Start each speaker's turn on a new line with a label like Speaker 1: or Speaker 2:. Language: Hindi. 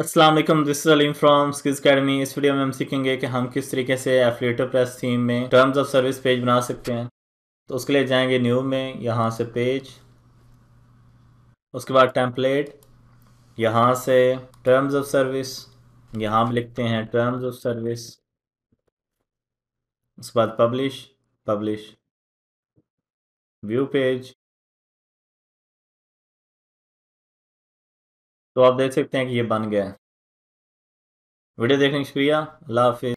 Speaker 1: Aslam this Aleem from skills academy इस वीडियो में हम सीखेंगे कि हम किस तरीके से एफिलेटर प्रेस थीम में टर्म्स ऑफ सर्विस पेज बना सकते हैं तो उसके लिए जाएंगे न्यू में यहाँ से पेज उसके बाद टेम्पलेट यहाँ से टर्म्स ऑफ सर्विस यहाँ हम लिखते हैं टर्म्स ऑफ सर्विस
Speaker 2: उसके बाद पब्लिश पब्लिश व्यू पेज तो आप देख सकते हैं कि ये बन गया है वीडियो देखने शुक्रिया अल्लाह हाफिज़